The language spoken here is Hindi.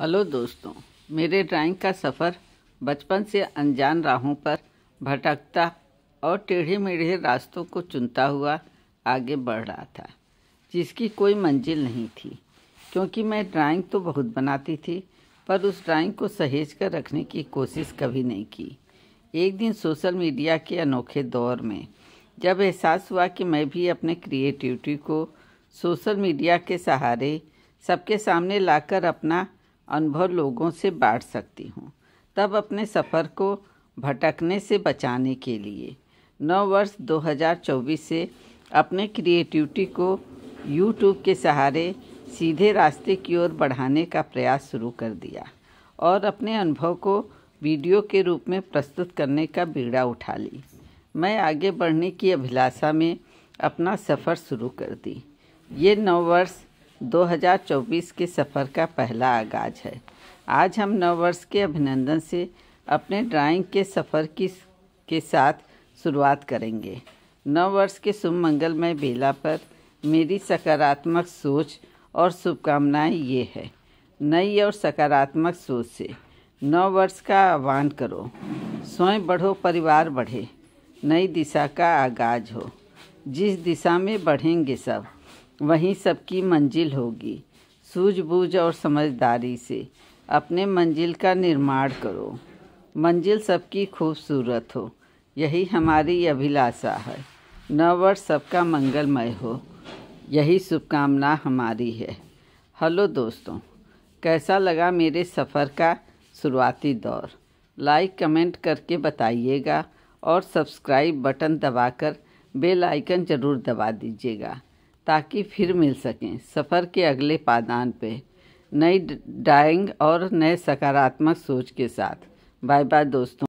हेलो दोस्तों मेरे ड्राइंग का सफ़र बचपन से अनजान राहों पर भटकता और टेढ़े मेढ़े रास्तों को चुनता हुआ आगे बढ़ रहा था जिसकी कोई मंजिल नहीं थी क्योंकि मैं ड्राइंग तो बहुत बनाती थी पर उस ड्राइंग को सहेज कर रखने की कोशिश कभी नहीं की एक दिन सोशल मीडिया के अनोखे दौर में जब एहसास हुआ कि मैं भी अपने क्रिएटिविटी को सोशल मीडिया के सहारे सबके सामने लाकर अपना अनुभव लोगों से बांट सकती हूँ तब अपने सफ़र को भटकने से बचाने के लिए नौ वर्ष 2024 से अपने क्रिएटिविटी को यूट्यूब के सहारे सीधे रास्ते की ओर बढ़ाने का प्रयास शुरू कर दिया और अपने अनुभव को वीडियो के रूप में प्रस्तुत करने का बीड़ा उठा ली मैं आगे बढ़ने की अभिलाषा में अपना सफ़र शुरू कर दी ये नौ वर्ष 2024 के सफ़र का पहला आगाज़ है आज हम नववर्ष के अभिनंदन से अपने ड्राइंग के सफ़र की के साथ शुरुआत करेंगे नववर्ष के शुभ मंगलमय बेला पर मेरी सकारात्मक सोच और शुभकामनाएं ये है नई और सकारात्मक सोच से नववर्ष वर्ष का आह्वान करो स्वयं बढ़ो परिवार बढ़े नई दिशा का आगाज हो जिस दिशा में बढ़ेंगे सब वहीं सबकी मंजिल होगी सूझबूझ और समझदारी से अपने मंजिल का निर्माण करो मंजिल सबकी खूबसूरत हो यही हमारी अभिलाषा है नववर्ष सबका मंगलमय हो यही शुभकामना हमारी है हेलो दोस्तों कैसा लगा मेरे सफ़र का शुरुआती दौर लाइक कमेंट करके बताइएगा और सब्सक्राइब बटन दबाकर बेल आइकन ज़रूर दबा दीजिएगा ताकि फिर मिल सकें सफ़र के अगले पादान पे नई डाइंग और नए सकारात्मक सोच के साथ बाय बाय दोस्तों